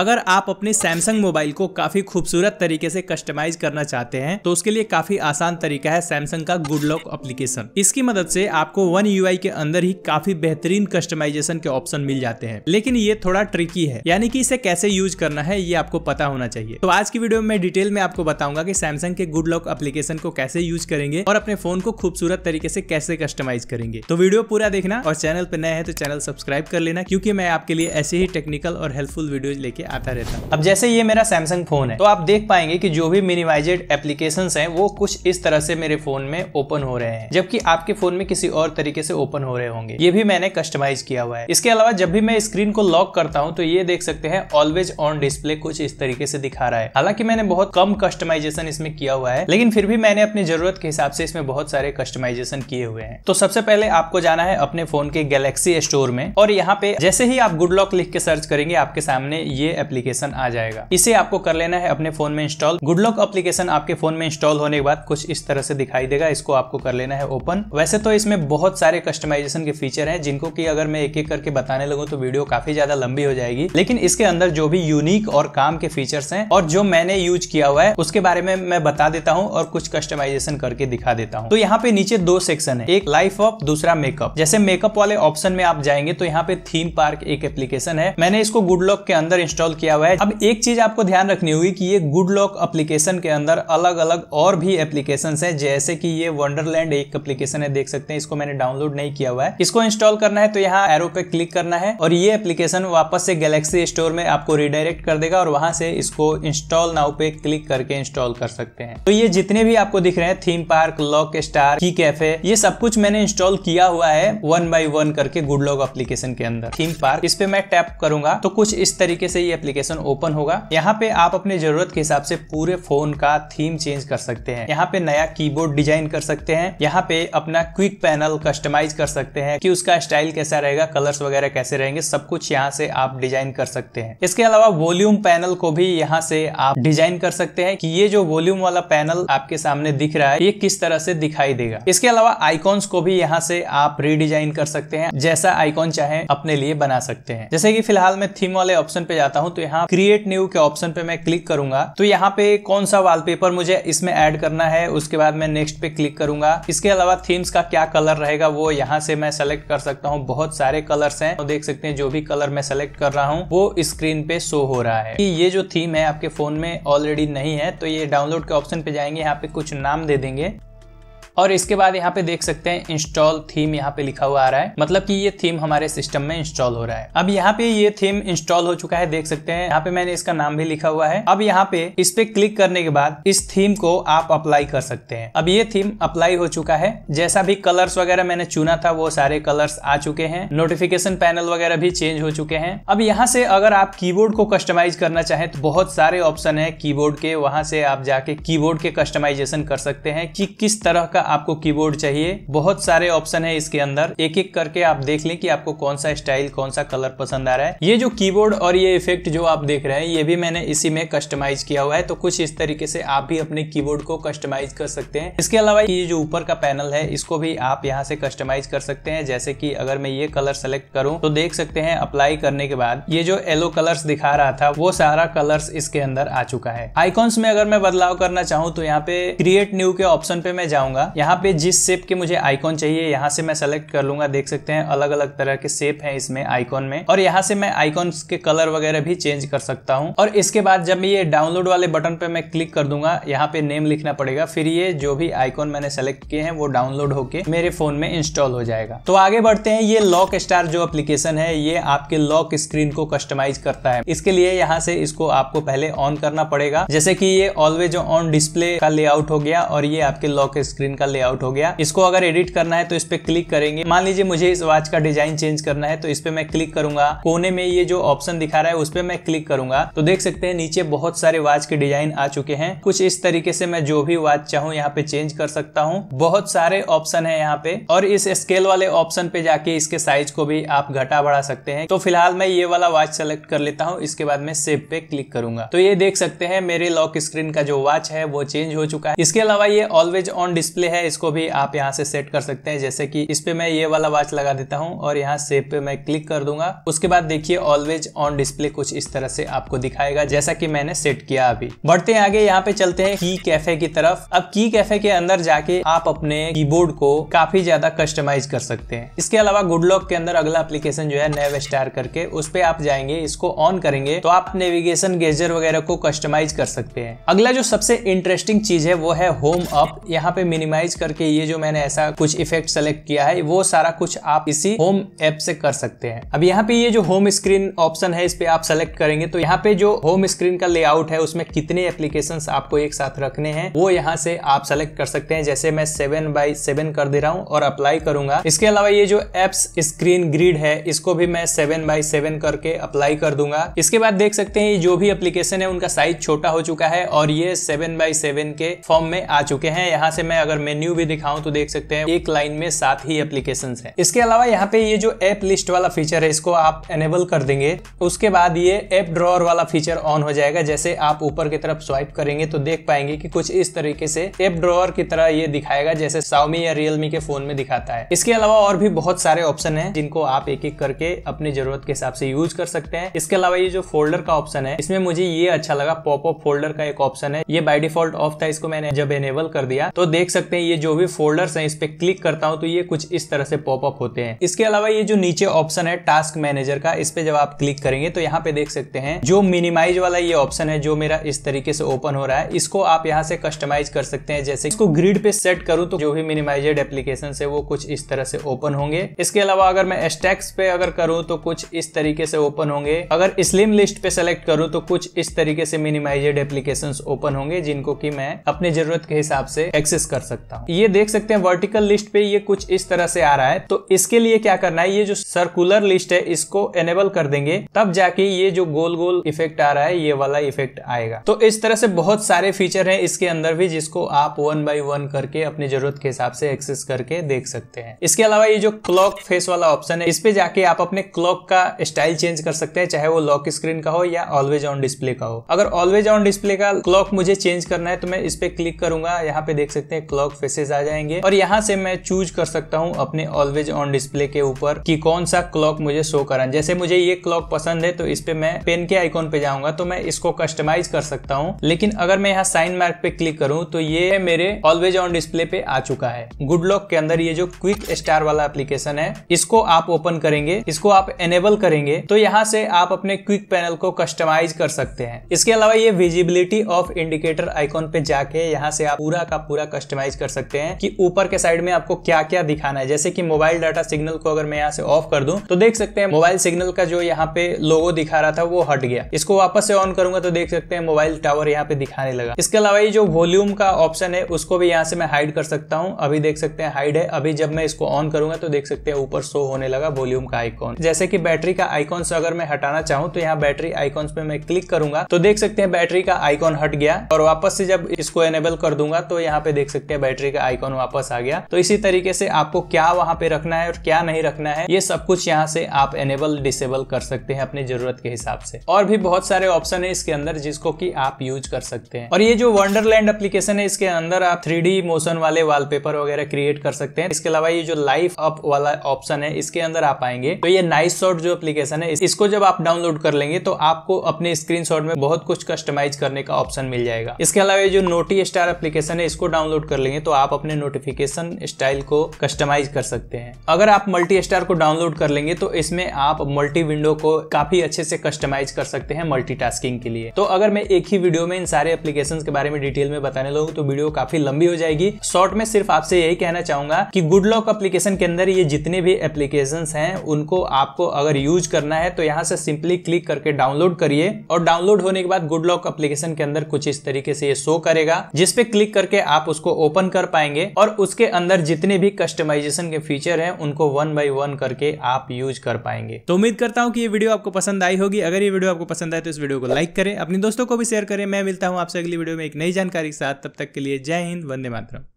अगर आप अपने सैमसंग मोबाइल को काफी खूबसूरत तरीके से कस्टमाइज करना चाहते हैं तो उसके लिए काफी आसान तरीका है सैमसंग का गुड लॉक एप्लीकेशन इसकी मदद से आपको वन यू के अंदर ही काफी बेहतरीन कस्टमाइजेशन के ऑप्शन मिल जाते हैं लेकिन ये थोड़ा ट्रिकी है यानी कि इसे कैसे यूज करना है ये आपको पता होना चाहिए तो आज की वीडियो में डिटेल में आपको बताऊंगा की सैमसंग के गुड लॉक एप्लीकेशन को कैसे यूज करेंगे और अपने फोन को खूबसूरत तरीके से कैसे कस्टमाइज करेंगे तो वीडियो पूरा देखना और चैनल पर नए हैं तो चैनल सब्सक्राइब कर लेना क्योंकि मैं आपके लिए ऐसे ही टेक्निकल और हेल्पफुल वीडियो लेके आता रहता है अब जैसे ये मेरा सैमसंग फोन है तो आप देख पाएंगे कि जो भी मिनिमाइजेड एप्लीकेशन है वो कुछ इस तरह से मेरे फोन में ओपन हो रहे हैं जबकि आपके फोन में किसी और तरीके से ओपन हो रहे होंगे ये भी मैंने कस्टमाइज किया हुआ है इसके अलावा जब भी मैं स्क्रीन को लॉक करता हूँ तो ये देख सकते हैं ऑलवेज ऑन डिस्प्ले कुछ इस तरीके से दिखा रहा है हालांकि मैंने बहुत कम कस्टमाइजेशन इसमें किया हुआ है लेकिन फिर भी मैंने अपनी जरूरत के हिसाब से इसमें बहुत सारे कस्टमाइजेशन किए हुए हैं तो सबसे पहले आपको जाना है अपने फोन के गैलेक्सी स्टोर में और यहाँ पे जैसे ही आप गुड लॉक लिख के सर्च करेंगे आपके सामने ये एप्लीकेशन आ जाएगा इसे आपको कर लेना है अपने फोन में इंस्टॉल गुडलॉक एप्लीकेशन आपके फोन में इंस्टॉल होने के बाद कुछ इस तरह से दिखाई देगा इसको आपको कर लेना है ओपन वैसे तो इसमें बहुत सारे कस्टमाइजेशन के फीचर है जिनको की अगर मैं एक एक करके बताने लगू तो वीडियो काफी ज्यादा लंबी हो जाएगी लेकिन इसके अंदर जो भी यूनिक और काम के फीचर्स हैं और जो मैंने यूज किया हुआ है उसके बारे में मैं बता देता हूँ और कुछ कस्टमाइजेशन करके दिखा देता हूँ तो यहाँ पे नीचे दो सेक्शन है एक लाइफ ऑफ दूसरा मेकअप जैसे मेकअप वाले ऑप्शन में आप जाएंगे तो यहाँ पे थीम पार्क एक एप्लीकेशन है मैंने इसको गुडलॉक के अंदर इंस्टॉल इंस्टॉल किया हुआ है अब एक चीज आपको ध्यान रखनी हुई कि ये गुड लॉक एप्लीकेशन के अंदर अलग अलग और भी एप्लीकेशन है जैसे कि ये वंडरलैंड एक एप्लीकेशन है देख सकते हैं इसको मैंने डाउनलोड नहीं किया हुआ है इसको इंस्टॉल करना है तो यहाँ एरो पे क्लिक करना है और ये एप्लीकेशन वापस से गैलेक्सी स्टोर में आपको रिडायरेक्ट कर देगा और वहां से इसको इंस्टॉल नाउ पे क्लिक करके इंस्टॉल कर सकते हैं तो ये जितने भी आपको दिख रहे हैं theme park lock star keys cafe ये सब कुछ मैंने इंस्टॉल किया हुआ है वन बाय वन करके गुड लॉक एप्लीकेशन के अंदर थीम पार्क इस पे मैं टैप करूंगा तो कुछ इस तरीके से ये एप्लीकेशन ओपन होगा यहाँ पे आप अपने जरूरत के हिसाब से पूरे फोन का थीम चेंज कर सकते हैं यहाँ पे नया कीबोर्ड डिजाइन कर सकते हैं यहाँ पे अपना क्विक पैनल कस्टमाइज कर सकते हैं कि उसका स्टाइल कैसा रहेगा कलर्स वगैरह कैसे रहेंगे सब कुछ यहाँ से आप डिजाइन कर सकते हैं इसके अलावा वॉल्यूम पैनल को भी यहाँ से आप डिजाइन कर सकते हैं कि ये जो वॉल्यूम वाला पैनल आपके सामने दिख रहा है ये किस तरह से दिखाई देगा इसके अलावा आइकॉन्स को भी यहाँ से आप रीडिजाइन कर सकते हैं जैसा आइकॉन चाहे अपने लिए बना सकते हैं जैसे कि फिलहाल मैं थीम वाले ऑप्शन पे जाता चाहता हूं तो यहाँ क्रिएट न्यू के ऑप्शन पे मैं क्लिक करूंगा तो यहाँ पे कौन सा वॉलपेपर मुझे इसमें ऐड करना है उसके बाद मैं नेक्स्ट पे क्लिक करूंगा इसके अलावा थीम्स का क्या कलर रहेगा वो यहाँ से मैं सेलेक्ट कर सकता हूँ बहुत सारे कलर्स हैं तो देख सकते हैं जो भी कलर मैं सेलेक्ट कर रहा हूँ वो स्क्रीन पे शो हो रहा है ये जो थीम है आपके फोन में ऑलरेडी नहीं है तो ये डाउनलोड के ऑप्शन पे जाएंगे यहाँ पे कुछ नाम दे देंगे और इसके बाद यहाँ पे देख सकते हैं इंस्टॉल थीम यहाँ पे लिखा हुआ आ रहा है मतलब कि ये थीम हमारे सिस्टम में इंस्टॉल हो रहा है अब यहाँ पे ये थीम इंस्टॉल हो चुका है देख सकते हैं यहाँ पे मैंने इसका नाम भी लिखा हुआ है अब यहाँ पे इस पे क्लिक करने के बाद इस थीम को आप अप्लाई कर सकते हैं अब ये थीम अप्लाई हो चुका है जैसा भी कलर्स वगैरह मैंने चुना था वो सारे कलर्स आ चुके हैं नोटिफिकेशन पैनल वगैरह भी चेंज हो चुके हैं अब यहाँ से अगर आप कीबोर्ड को कस्टमाइज करना चाहें तो बहुत सारे ऑप्शन है कीबोर्ड के वहां से आप जाके कीबोर्ड के कस्टमाइजेशन कर सकते हैं कि किस तरह का आपको कीबोर्ड चाहिए बहुत सारे ऑप्शन है इसके अंदर एक एक करके आप देख लें कि आपको कौन सा स्टाइल कौन सा कलर पसंद आ रहा है ये जो कीबोर्ड और ये इफेक्ट जो आप देख रहे हैं ये भी मैंने इसी में कस्टमाइज किया हुआ है तो कुछ इस तरीके से आप भी अपने कीबोर्ड को कस्टमाइज कर सकते हैं इसके अलावा ये जो ऊपर का पैनल है इसको भी आप यहाँ से कस्टमाइज कर सकते हैं जैसे की अगर मैं ये कलर सेलेक्ट करूँ तो देख सकते हैं अप्लाई करने के बाद ये जो येलो कलर्स दिखा रहा था वो सारा कलर्स इसके अंदर आ चुका है आईकॉन्स में अगर मैं बदलाव करना चाहूँ तो यहाँ पे क्रिएट न्यू के ऑप्शन पे मैं जाऊंगा यहाँ पे जिस शेप के मुझे आइकॉन चाहिए यहाँ से मैं सेलेक्ट कर लूंगा देख सकते हैं अलग अलग तरह के शेप है इसमें आइकॉन में और यहाँ से मैं आईकॉन के कलर वगैरह भी चेंज कर सकता हूँ और इसके बाद जब ये डाउनलोड वाले बटन पे मैं क्लिक कर दूंगा यहाँ पे नेम लिखना पड़ेगा फिर ये जो भी आइकॉन मैंने सेलेक्ट किए हैं वो डाउनलोड होके मेरे फोन में इंस्टॉल हो जाएगा तो आगे बढ़ते हैं ये लॉक स्टार जो एप्लीकेशन है ये आपके लॉक स्क्रीन को कस्टमाइज करता है इसके लिए यहाँ से इसको आपको पहले ऑन करना पड़ेगा जैसे की ये ऑलवेज ऑन डिस्प्ले का लेआउट हो गया और ये आपके लॉक स्क्रीन का लेआउट हो गया इसको अगर एडिट करना है तो इस पर क्लिक करेंगे मान लीजिए मुझे इस वॉच का डिजाइन चेंज करना है तो इस पर मैं क्लिक करूंगा कोने में ये जो ऑप्शन दिखा रहा है उस पर मैं क्लिक करूंगा तो देख सकते हैं नीचे बहुत सारे वॉच के डिजाइन आ चुके हैं कुछ इस तरीके से मैं जो भी वॉच चाहूँ यहाँ पे चेंज कर सकता हूँ बहुत सारे ऑप्शन है यहाँ पे और इस स्केल वाले ऑप्शन पे जाके इसके साइज को भी आप घटा बढ़ा सकते हैं तो फिलहाल मैं ये वाला वॉच सेलेक्ट कर लेता हूँ इसके बाद में सेव पे क्लिक करूंगा तो ये देख सकते हैं मेरे लॉक स्क्रीन का जो वॉच है वो चेंज हो चुका है इसके अलावा ये ऑलवेज ऑन डिस्प्ले है इसको भी आप यहाँ से सेट कर सकते हैं जैसे कि इस पे मैं ये वाला वॉच लगा देता हूँ और यहाँ सेव पे मैं क्लिक कर दूंगा उसके बाद देखिए ऑलवेज ऑन डिस्प्ले कुछ इस तरह से आपको दिखाएगा जैसा कि मैंने सेट किया अभी बढ़ते हैं आगे यहाँ पे चलते हैं की कैफे की तरफ अब की कैफे के अंदर जाके आप अपने की को काफी ज्यादा कस्टमाइज कर सकते हैं इसके अलावा गुडलॉक के अंदर अगला अप्लीकेशन जो है नेव स्टार करके उस पर आप जाएंगे इसको ऑन करेंगे तो आप नेविगेशन गेजर वगैरह को कस्टमाइज कर सकते हैं अगला जो सबसे इंटरेस्टिंग चीज है वो है होम अप यहाँ पे मिनिमाइज ऑर्गेनाइज करके ये जो मैंने ऐसा कुछ इफेक्ट सेलेक्ट किया है वो सारा कुछ आप इसी होम ऐप से कर सकते हैं अब यहाँ पे ये जो होम स्क्रीन ऑप्शन है इस पे आप सेलेक्ट करेंगे तो यहाँ पे जो होम स्क्रीन का लेआउट है उसमें कितने एप्लीकेशन आपको एक साथ रखने हैं वो यहाँ से आप सेलेक्ट कर सकते हैं जैसे मैं सेवन बाई सेवन कर दे रहा हूँ और अप्लाई करूंगा इसके अलावा ये जो एप्स स्क्रीन ग्रीड है इसको भी मैं सेवन बाई सेवन करके अप्लाई कर दूंगा इसके बाद देख सकते हैं जो भी एप्लीकेशन है उनका साइज छोटा हो चुका है और ये सेवन बाई सेवन के फॉर्म में आ चुके हैं यहाँ से मैं अगर मेन्यू भी दिखाऊं तो देख सकते हैं एक लाइन में सात ही एप्लीकेशन है इसके अलावा यहाँ पे ये जो एप लिस्ट वाला फीचर है इसको आप एनेबल कर देंगे उसके बाद ये एप ड्रॉर वाला फीचर ऑन हो जाएगा जैसे आप ऊपर की तरफ स्वाइप करेंगे तो देख पाएंगे की कुछ इस तरीके से एप ड्रॉर की तरह ये दिखाएगा जैसे साउमी या रियलमी के फोन में दिखाता है इसके अलावा और भी बहुत सारे ऑप्शन है जिनको आप एक एक करके अपनी जरूरत के हिसाब से यूज कर सकते हैं इसके अलावा ये जो फोल्डर का ऑप्शन है इसमें मुझे ये अच्छा लगा पॉपअप फोल्डर का एक ऑप्शन है ये बाय डिफॉल्ट ऑफ था इसको मैंने जब एनेबल कर दिया तो देख सकते हैं हैं ये जो भी फोल्डर्स हैं इस पर क्लिक करता हूँ तो ये कुछ इस तरह से पॉपअप होते हैं इसके अलावा ये जो नीचे ऑप्शन है टास्क मैनेजर का इस पर जब आप क्लिक करेंगे तो यहाँ पे देख सकते हैं जो मिनिमाइज वाला ये ऑप्शन है जो मेरा इस तरीके से ओपन हो रहा है इसको आप यहाँ से कस्टमाइज कर सकते हैं जैसे इसको ग्रिड पे सेट करूँ तो जो भी मिनिमाइजेड एप्लीकेशन है वो कुछ इस तरह से ओपन होंगे इसके अलावा अगर मैं स्टैक्स पे अगर करूँ तो कुछ इस तरीके से ओपन होंगे अगर स्लिम लिस्ट पे सेलेक्ट करूँ तो कुछ इस तरीके से मिनिमाइजेड एप्लीकेशन ओपन होंगे जिनको की मैं अपनी जरूरत के हिसाब से एक्सेस कर सकता सकता हूँ ये देख सकते हैं वर्टिकल लिस्ट पे ये कुछ इस तरह से आ रहा है तो इसके लिए क्या करना है ये जो सर्कुलर लिस्ट है इसको एनेबल कर देंगे तब जाके ये जो गोल गोल इफेक्ट आ रहा है ये वाला इफेक्ट आएगा तो इस तरह से बहुत सारे फीचर है इसके अंदर भी जिसको आप वन बाई वन करके अपनी जरूरत के हिसाब से एक्सेस करके देख सकते हैं इसके अलावा ये जो क्लॉक फेस वाला ऑप्शन है इस पे जाके आप अपने क्लॉक का स्टाइल चेंज कर सकते हैं चाहे वो लॉक स्क्रीन का हो या ऑलवेज ऑन डिस्प्ले का हो अगर ऑलवेज ऑन डिस्प्ले का क्लॉक मुझे चेंज करना है तो मैं इस पे क्लिक करूंगा यहाँ पे देख सकते हैं क्लॉक इंटरफेसेस आ जाएंगे और यहाँ से मैं चूज कर सकता हूँ अपने ऑलवेज ऑन डिस्प्ले के ऊपर कि कौन सा क्लॉक मुझे शो करा जैसे मुझे ये क्लॉक पसंद है तो इस पे मैं पेन के आइकॉन पे जाऊंगा तो मैं इसको कस्टमाइज कर सकता हूँ लेकिन अगर मैं यहाँ साइन मार्क पे क्लिक करूँ तो ये मेरे ऑलवेज ऑन डिस्प्ले पे आ चुका है गुड लॉक के अंदर ये जो क्विक स्टार वाला एप्लीकेशन है इसको आप ओपन करेंगे इसको आप एनेबल करेंगे तो यहाँ से आप अपने क्विक पैनल को कस्टमाइज कर सकते हैं इसके अलावा ये विजिबिलिटी ऑफ इंडिकेटर आइकॉन पे जाके यहाँ से आप पूरा का पूरा कस्टमाइज कर कर सकते हैं कि ऊपर के साइड में आपको क्या क्या दिखाना है जैसे कि मोबाइल डाटा सिग्नल को अगर मैं यहाँ से ऑफ कर दू तो देख सकते हैं मोबाइल सिग्नल का जो यहाँ पे लोगो दिखा रहा था वो हट गया इसको वापस से ऑन करूंगा तो देख सकते हैं मोबाइल टावर यहाँ पे दिखाने लगा इसके अलावा ये जो वॉल्यूम का ऑप्शन है उसको भी यहाँ से मैं हाइड कर सकता हूँ अभी देख सकते हैं हाइड है अभी जब मैं इसको ऑन करूंगा तो देख सकते हैं ऊपर शो होने लगा वॉल्यूम का आइकॉन जैसे कि बैटरी का आइकॉन अगर मैं हटाना चाहूँ तो यहाँ बैटरी आइकॉन पे मैं क्लिक करूंगा तो देख सकते हैं बैटरी का आइकॉन हट गया और वापस से जब इसको एनेबल कर दूंगा तो यहाँ पे देख सकते हैं बैटरी का आइकॉन वापस आ गया तो इसी तरीके से आपको क्या वहां पे रखना है और क्या नहीं रखना है ये सब कुछ यहाँ से आप एनेबल डिसेबल कर सकते हैं अपनी जरूरत के हिसाब से और भी बहुत सारे ऑप्शन है इसके अंदर जिसको की आप यूज कर सकते हैं और ये जो वंडरलैंड एप्लीकेशन है इसके अंदर आप थ्री मोशन वाले वाल वगैरह क्रिएट कर सकते हैं इसके अलावा ये जो लाइफ अप वाला ऑप्शन है इसके अंदर आप आएंगे तो ये नाइस शॉट जो एप्लीकेशन है इसको जब आप डाउनलोड कर लेंगे तो आपको अपने स्क्रीन में बहुत कुछ कस्टमाइज करने का ऑप्शन मिल जाएगा इसके अलावा ये जो नोटी स्टार एप्लीकेशन है इसको डाउनलोड कर लेंगे हैं तो आप अपने नोटिफिकेशन स्टाइल को कस्टमाइज कर सकते हैं अगर आप मल्टी स्टार को डाउनलोड कर लेंगे तो इसमें आप मल्टी विंडो को काफी अच्छे से कस्टमाइज कर सकते हैं मल्टी के लिए तो अगर मैं एक ही वीडियो में इन सारे एप्लीकेशन के बारे में डिटेल में बताने लगूँ तो वीडियो काफी लंबी हो जाएगी शॉर्ट में सिर्फ आपसे यही कहना चाहूंगा कि गुड लॉक एप्लीकेशन के अंदर ये जितने भी एप्लीकेशन हैं उनको आपको अगर यूज करना है तो यहाँ से सिंपली क्लिक करके डाउनलोड करिए और डाउनलोड होने के बाद गुड लॉक एप्लीकेशन के अंदर कुछ इस तरीके से ये शो करेगा जिसपे क्लिक करके आप उसको ओपन कर पाएंगे और उसके अंदर जितने भी कस्टमाइजेशन के फीचर हैं उनको वन बाई वन करके आप यूज कर पाएंगे तो उम्मीद करता हूँ कि ये वीडियो आपको पसंद आई होगी अगर ये वीडियो आपको पसंद आए तो इस वीडियो को लाइक करें अपने दोस्तों को भी शेयर करें मैं मिलता हूँ आपसे अगली वीडियो में एक नई जानकारी के साथ तब तक के लिए जय हिंद वंदे मातरम